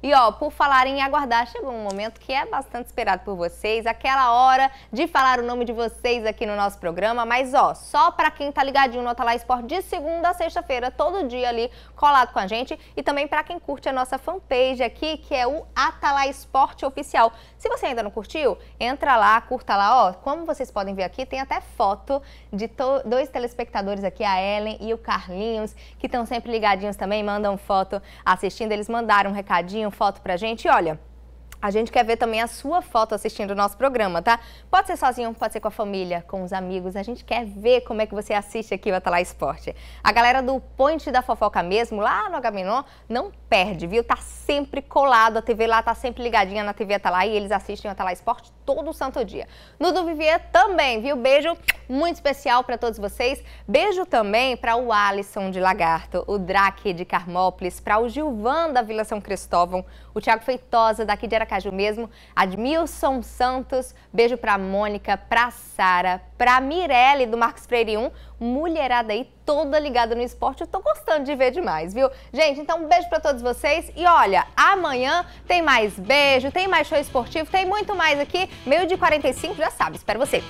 E ó, por falar em aguardar, chegou um momento que é bastante esperado por vocês, aquela hora de falar o nome de vocês aqui no nosso programa, mas ó, só para quem tá ligadinho no Otalá Esporte de segunda a sexta-feira, todo dia ali colado com a gente e também para quem curte a nossa fanpage aqui, que é o Atalá Esporte Oficial. Se você ainda não curtiu, entra lá, curta lá, ó, como vocês podem ver aqui, tem até foto de dois telespectadores aqui, a Ellen e o Carlinhos, que estão sempre ligadinhos também, mandam foto assistindo, eles mandaram um recadinho mandando foto pra gente. E olha, a gente quer ver também a sua foto assistindo o nosso programa, tá? Pode ser sozinho, pode ser com a família, com os amigos. A gente quer ver como é que você assiste aqui o Atalá Esporte. A galera do Ponte da Fofoca mesmo, lá no Agamenon, não perde, viu? Tá sempre colado, a TV lá tá sempre ligadinha na TV Atalá e eles assistem o Atalá Esporte todo santo dia. No do Vivier também, viu? Beijo muito especial para todos vocês. Beijo também para o Alisson de Lagarto, o Drake de Carmópolis, para o Gilvan da Vila São Cristóvão, o Tiago Feitosa daqui de Aracaju mesmo, Admilson Santos, beijo para Mônica, para Sara, para Mirelle do Marcos Freire 1, mulherada aí toda ligada no esporte. Eu tô gostando de ver demais, viu? Gente, então um beijo para todos vocês e olha, amanhã tem mais beijo, tem mais show esportivo, tem muito mais aqui. Meio de 45, já sabe, espero você.